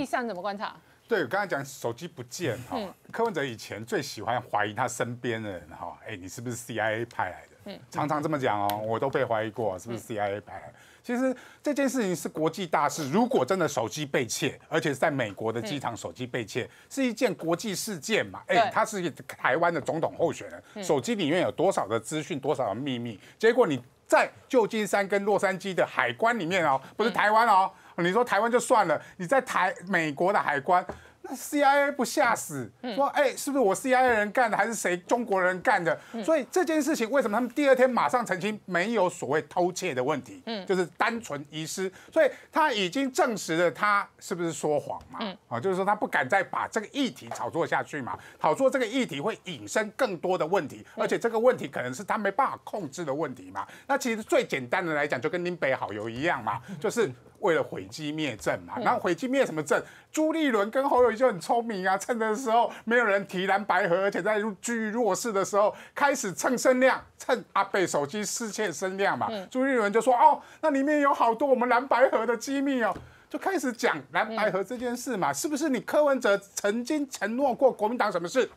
意向怎么观察？对，我刚才讲手机不见哈。柯文哲以前最喜欢怀疑他身边的人哈。哎，你是不是 C I A 派来的？嗯，常常这么讲哦，我都被怀疑过是不是 C I A 派来。其实这件事情是国际大事，如果真的手机被窃，而且是在美国的机场手机被窃，是一件国际事件嘛？哎，他是台湾的总统候选人，手机里面有多少的资讯，多少的秘密？结果你在旧金山跟洛杉矶的海关里面哦，不是台湾哦。你说台湾就算了，你在台美国的海关，那 CIA 不吓死？说哎，是不是我 CIA 人干的，还是谁中国人干的？所以这件事情为什么他们第二天马上澄清没有所谓偷窃的问题，嗯，就是单纯遗失，所以他已经证实了他是不是说谎嘛，啊，就是说他不敢再把这个议题炒作下去嘛，炒作这个议题会引申更多的问题，而且这个问题可能是他没办法控制的问题嘛。那其实最简单的来讲，就跟林北好友一样嘛，就是。为了毁机灭阵嘛，那毁机灭什么阵？朱立伦跟侯友宜就很聪明啊，趁的时候没有人提蓝白河，而且在居弱势的时候，开始蹭声量，趁阿北手机失窃声量嘛。朱立伦就说：哦，那里面有好多我们蓝白河的机密哦，就开始讲蓝白河这件事嘛，是不是你柯文哲曾经承诺过国民党什么事？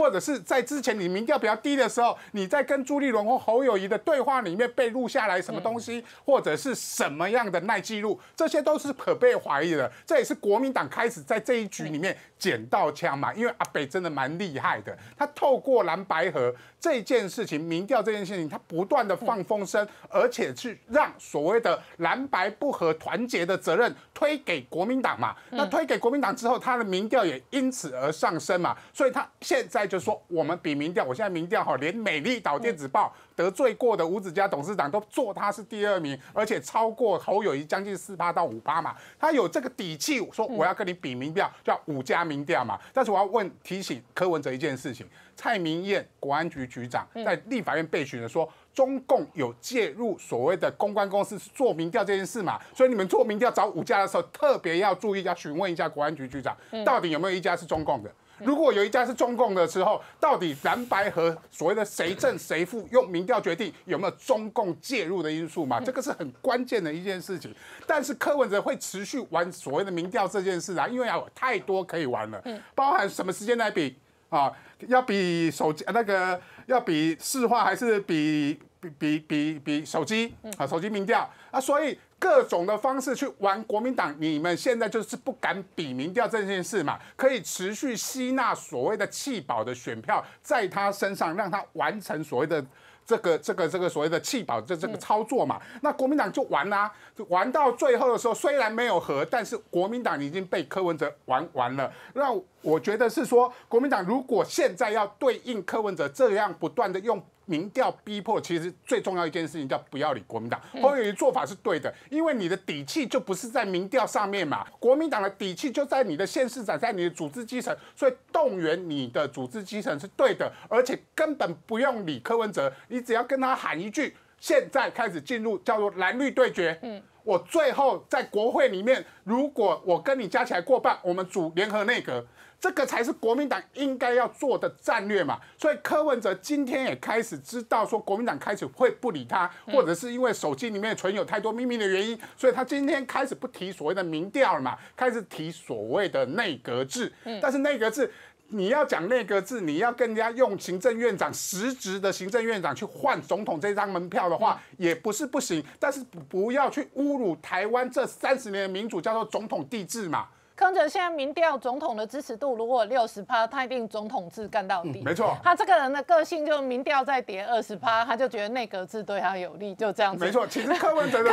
或者是在之前你民调比较低的时候，你在跟朱立伦或侯友谊的对话里面被录下来什么东西，或者是什么样的耐记录，这些都是可被怀疑的。这也是国民党开始在这一局里面捡到枪嘛，因为阿北真的蛮厉害的，他透过蓝白合这件事情、民调这件事情，他不断的放风声，而且去让所谓的蓝白不合团结的责任推给国民党嘛。那推给国民党之后，他的民调也因此而上升嘛，所以他现在。就说我们比民调，我现在民调哈，连美丽岛电子报得罪过的五家董事长都做他是第二名，而且超过侯友谊将近四八到五八嘛，他有这个底气说我要跟你比民调，叫五家民调嘛。但是我要问提醒柯文哲一件事情，蔡明彦国安局局长在立法院被询的说，中共有介入所谓的公关公司做民调这件事嘛，所以你们做民调找五家的时候，特别要注意要询问一下国安局局长到底有没有一家是中共的。如果有一家是中共的时候，到底蓝白和所谓的谁正谁负，用民调决定有没有中共介入的因素嘛？这个是很关键的一件事情。但是柯文哲会持续玩所谓的民调这件事啊，因为啊太多可以玩了，包含什么时间来比啊？要比手机那个，要比市话还是比比比比比手机啊？手机民调啊，所以。各种的方式去玩国民党，你们现在就是不敢比民调这件事嘛？可以持续吸纳所谓的弃保的选票，在他身上让他完成所谓的这个这个这个所谓的弃保这这个操作嘛？那国民党就完啦！玩到最后的时候，虽然没有和，但是国民党已经被柯文哲玩完了。那我觉得是说，国民党如果现在要对应柯文哲这样不断的用民调逼迫，其实最重要一件事情叫不要理国民党，侯一种做法是对的。因为你的底气就不是在民调上面嘛，国民党的底气就在你的县市长，在你的组织基层，所以动员你的组织基层是对的，而且根本不用理柯文哲，你只要跟他喊一句，现在开始进入叫做蓝绿对决。嗯。我最后在国会里面，如果我跟你加起来过半，我们组联合内阁，这个才是国民党应该要做的战略嘛。所以柯文哲今天也开始知道说，国民党开始会不理他，或者是因为手机里面存有太多秘密的原因，所以他今天开始不提所谓的民调了嘛，开始提所谓的内阁制。但是内阁制。你要讲那个字，你要更加用行政院长实职的行政院长去换总统这张门票的话，也不是不行。但是不要去侮辱台湾这三十年的民主叫做总统帝制嘛。柯文哲现在民调总统的支持度如果六十趴，他一定总统制干到底。没错，他这个人的个性就民调再跌二十趴，他就觉得内阁制对他有利，就这样子。没错，其实柯文哲的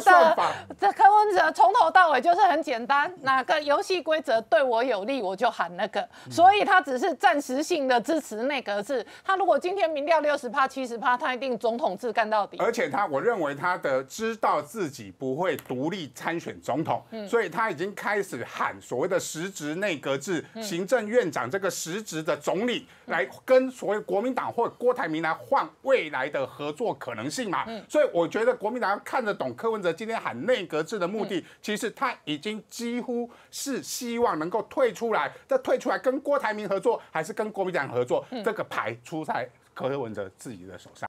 算法，这柯文哲从头到尾就是很简单，哪个游戏规则对我有利，我就喊那个。所以他只是暂时性的支持内阁制。他如果今天民调六十趴、七十趴，他一定总统制干到底。而且他，我认为他的知道自己不会独立参选总统，所以他已经开始。喊所谓的实职内阁制、行政院长这个实职的总理来跟所谓国民党或郭台铭来换未来的合作可能性嘛？所以我觉得国民党要看得懂柯文哲今天喊内阁制的目的，其实他已经几乎是希望能够退出来，再退出来跟郭台铭合作，还是跟国民党合作，这个牌出在柯文哲自己的手上。